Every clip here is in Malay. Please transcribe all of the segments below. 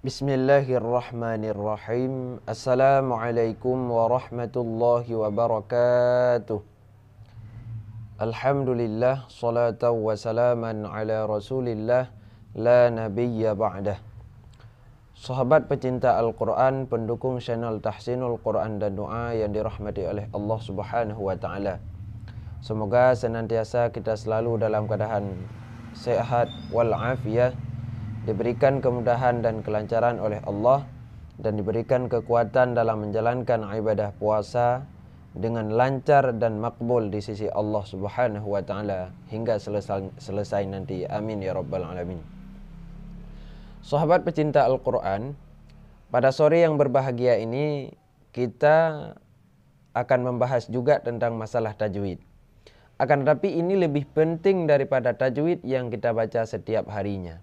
Bismillahirrahmanirrahim. Assalamualaikum warahmatullahi wabarakatuh. Alhamdulillah salatu wassalaman ala Rasulillah la nabiyya ba'da. Sahabat pecinta Al-Qur'an, pendukung channel Tahsinul Qur'an dan doa yang dirahmati oleh Allah Subhanahu wa taala. Semoga senantiasa kita selalu dalam keadaan sehat wal afiat diberikan kemudahan dan kelancaran oleh Allah dan diberikan kekuatan dalam menjalankan ibadah puasa dengan lancar dan makbul di sisi Allah Subhanahu wa taala hingga selesai, selesai nanti. Amin ya rabbal alamin. Sahabat pecinta Al-Qur'an, pada sore yang berbahagia ini kita akan membahas juga tentang masalah tajwid. Akan tetapi ini lebih penting daripada tajwid yang kita baca setiap harinya.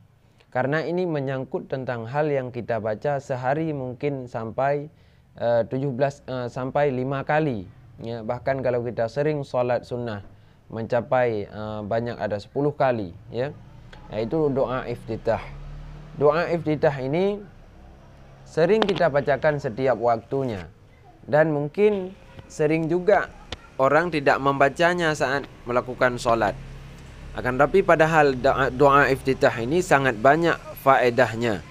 Karena ini menyangkut tentang hal yang kita baca sehari mungkin sampai uh, 17 uh, sampai 5 kali. Ya, bahkan kalau kita sering sholat sunnah mencapai uh, banyak ada 10 kali ya. Yaitu nah, doa iftitah. Doa iftitah ini sering kita bacakan setiap waktunya dan mungkin sering juga orang tidak membacanya saat melakukan sholat Akan tapi padahal doa, doa iftitah ini sangat banyak faedahnya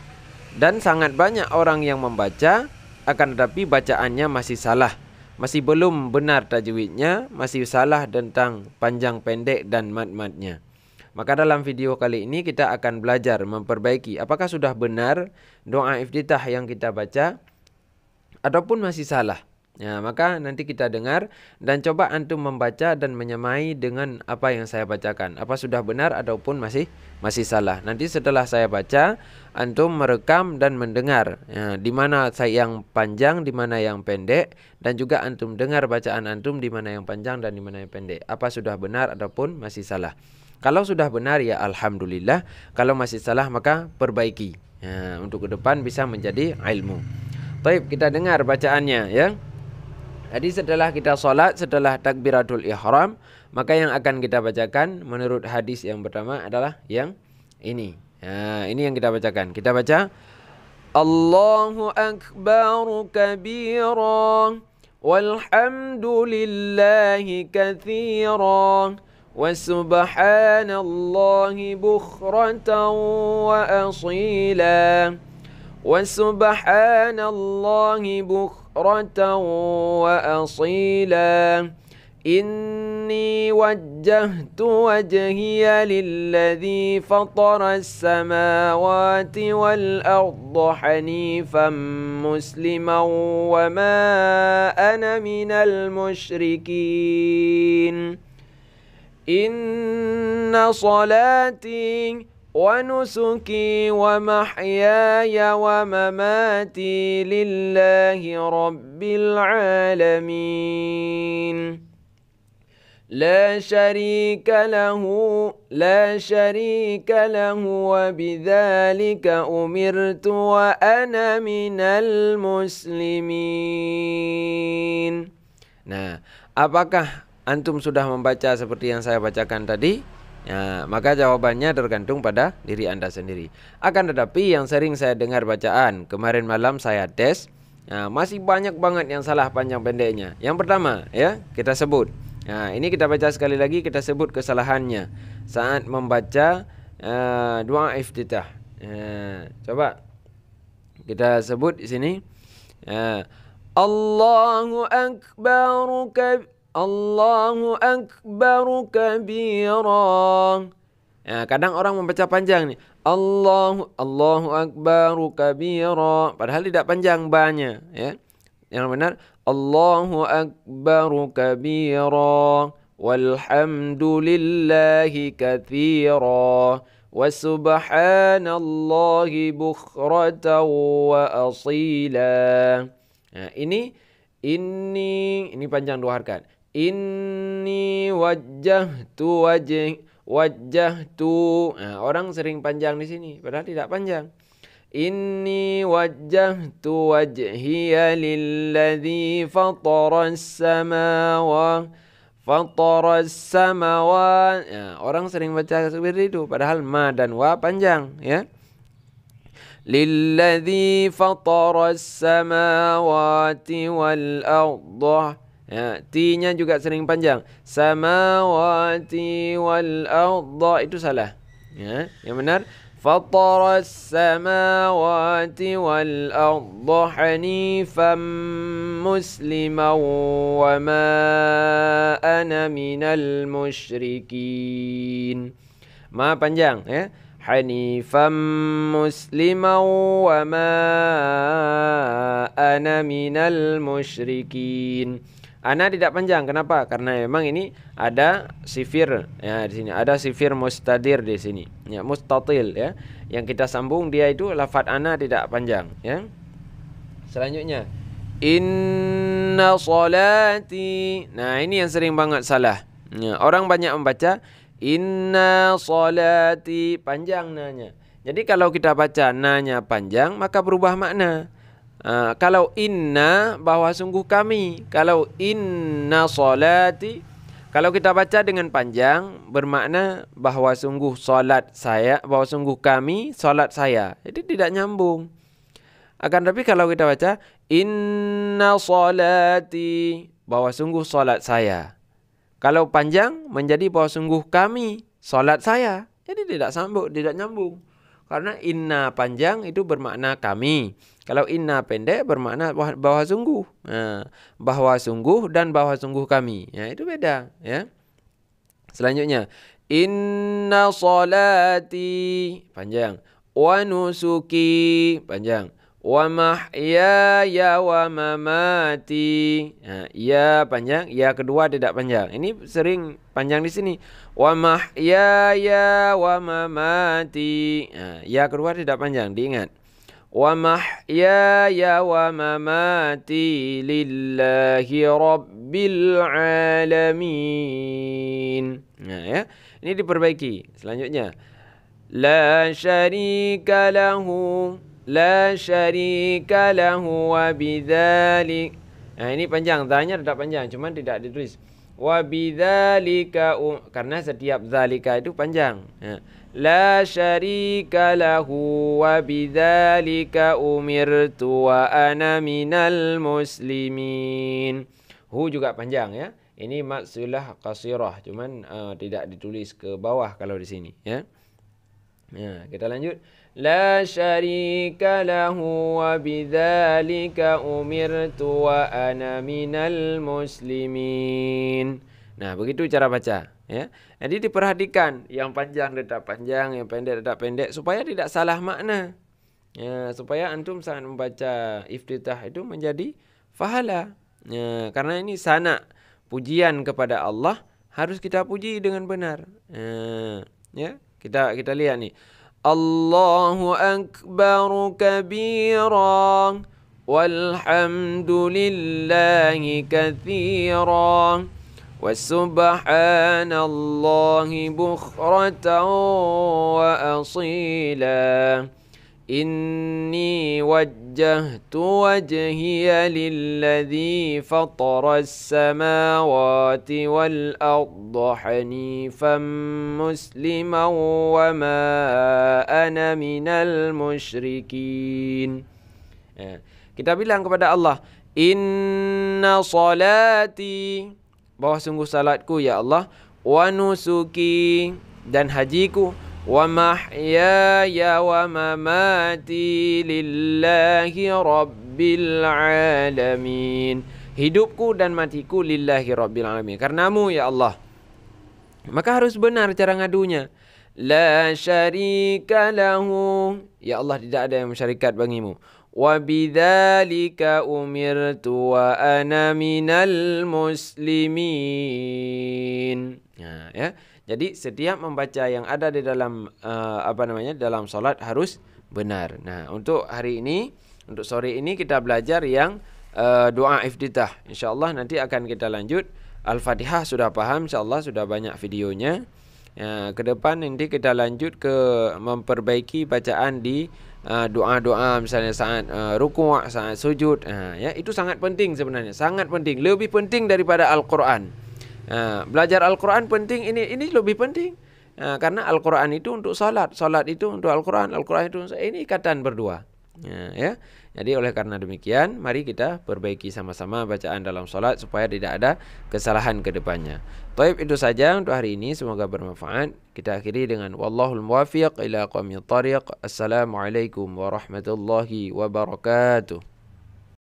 dan sangat banyak orang yang membaca akan tetapi bacaannya masih salah. Masih belum benar tajwidnya, masih salah tentang panjang pendek dan mat-matnya. Maka dalam video kali ini kita akan belajar memperbaiki apakah sudah benar doa iftitah yang kita baca ataupun masih salah. Ya, maka nanti kita dengar dan coba antum membaca dan menyamai dengan apa yang saya bacakan. Apa sudah benar ataupun masih masih salah. Nanti setelah saya baca, antum merekam dan mendengar. Ya, di mana saya yang panjang, di mana yang pendek dan juga antum dengar bacaan antum di mana yang panjang dan di mana yang pendek. Apa sudah benar ataupun masih salah. Kalau sudah benar ya alhamdulillah, kalau masih salah maka perbaiki. Ya, untuk ke depan bisa menjadi ilmu. Baik, kita dengar bacaannya ya. Jadi setelah kita solat setelah takbiratul ihram maka yang akan kita bacakan menurut hadis yang pertama adalah yang ini. Ha, ini yang kita bacakan. Kita baca Allahu akbar kabira walhamdulillahi katsira wa subhanallahi wa asila wa subhanallahi بكرة وأصيلا إني وجهت وجهي للذي فطر السماوات والأرض حنيفا مسلما وما أنا من المشركين إن صلاتي ونسكي ومحياي ومماتي لله رب العالمين لا شريك له لا شريك له وبذلك أمرت وأنا من المسلمين Nah, apakah antum sudah membaca seperti yang saya bacakan tadi? Ya, maka jawabannya tergantung pada diri Anda sendiri. Akan tetapi yang sering saya dengar bacaan, kemarin malam saya tes, ya, masih banyak banget yang salah panjang pendeknya. Yang pertama, ya, kita sebut. Ya, ini kita baca sekali lagi kita sebut kesalahannya saat membaca uh, ya, doa iftitah. Ya, coba kita sebut di sini. Ya, Allahu akbar kabir. Allahu Akbar kabira. Ya, kadang orang membaca panjang ni Allahu Allahu Akbar kabira. Padahal tidak panjang banyak ya. Yang benar Allahu Akbar kabira. Walhamdulillahi kathira. Wasubhanallahi bukhrata wa asila. Ya, ini ini ini panjang dua harkat inni wajjahtu wajh wajjahtu ha, orang sering panjang di sini padahal tidak panjang inni wajjahtu wajhiya lilladzi fatharas samawa fatharas samawa ha, orang sering baca seperti itu padahal ma dan wa panjang ya lilladzi fatharas samawati wal ardh Ya, T-nya juga sering panjang. Samawati wal arda itu salah. Ya, yang benar fatara samawati wal arda hanifan musliman wa ma ana minal musyrikin. Ma panjang ya. Hanifan musliman wa ma ana minal musyrikin. Ana tidak panjang. Kenapa? Karena memang ini ada sifir ya di sini. Ada sifir mustadir di sini. Ya, mustatil ya. Yang kita sambung dia itu lafaz ana tidak panjang ya. Selanjutnya Inna salati Nah ini yang sering banget salah ya, Orang banyak membaca Inna salati Panjang nanya Jadi kalau kita baca nanya panjang Maka berubah makna Ha, kalau inna bahawa sungguh kami. Kalau inna solati. Kalau kita baca dengan panjang bermakna bahawa sungguh solat saya, bahawa sungguh kami solat saya. Jadi tidak nyambung. Akan tapi kalau kita baca inna solati bahawa sungguh solat saya. Kalau panjang menjadi bahawa sungguh kami solat saya. Jadi tidak sambung, tidak nyambung. Karena inna panjang itu bermakna kami. Kalau inna pendek bermakna bahwa sungguh. Ha, bahwa sungguh dan bahwa sungguh kami. Ya, itu beda. Ya. Selanjutnya. Inna salati. Panjang. Wa nusuki. Panjang. Panjang wa mahyaya wa mamati. Ha, ya panjang, ya kedua tidak panjang. Ini sering panjang di sini. Wa mahyaya wa mamati. Ha, ya kedua tidak panjang, diingat. Wa mahyaya wa mamati lillahi rabbil alamin. Ha, ya. Ini diperbaiki. Selanjutnya. La syarika lahu. لا lahu له وبذلك Nah ini panjang Tanya tidak panjang Cuma tidak ditulis Wabidhalika um, Karena setiap zalika itu panjang ya. La syarika lahu Wabidhalika umirtu Wa ana minal muslimin Hu juga panjang ya Ini maksulah kasirah Cuman uh, tidak ditulis ke bawah Kalau di sini ya Ya, kita lanjut. La syarika lahu wa bidzalika umirtu wa ana minal muslimin. Nah, begitu cara baca, ya. Jadi diperhatikan yang panjang tetap panjang, yang pendek tetap pendek supaya tidak salah makna. Ya, supaya antum sangat membaca iftitah itu menjadi fahala. Ya, karena ini sana pujian kepada Allah harus kita puji dengan benar. Ya. ya. Kita kita lihat ni. Allahu akbar kabira walhamdulillahi katsira وسبحان الله بخرة وأصيلا إني وجهت وجهي للذي فطر السماوات والأرض حنيفا مسلما وما أنا من المشركين eh, kita bilang kepada Allah Inna salati Bahawa sungguh salatku ya Allah Wa nusuki Dan hajiku ومحياي ومماتي لله رب العالمين Hidupku dan matiku lillahi rabbil alamin Karenamu ya Allah Maka harus benar cara ngadunya La syarika lahu Ya Allah tidak ada yang masyarakat bagimu وبذلك أمرت وأنا من المسلمين ya, ya jadi setiap membaca yang ada di dalam uh, apa namanya dalam solat harus benar nah untuk hari ini untuk sore ini kita belajar yang uh, doa iftitah insyaallah nanti akan kita lanjut al-fatihah sudah paham insyaallah sudah banyak videonya Ya, ke depan nanti kita lanjut ke memperbaiki bacaan di uh, doa-doa uh, misalnya saat uh, rukuk, saat sujud. Uh, ya, itu sangat penting sebenarnya, sangat penting, lebih penting daripada Al-Qur'an. Uh, belajar Al-Qur'an penting ini ini lebih penting. Uh, karena Al-Qur'an itu untuk salat, salat itu untuk Al-Qur'an, Al-Qur'an itu untuk ini ikatan berdua. Ya, ya. Jadi oleh karena demikian, mari kita perbaiki sama-sama bacaan dalam solat supaya tidak ada kesalahan ke depannya. Taib itu saja untuk hari ini, semoga bermanfaat. Kita akhiri dengan wallahul muwafiq ila qamit tariq. Assalamualaikum warahmatullahi wabarakatuh.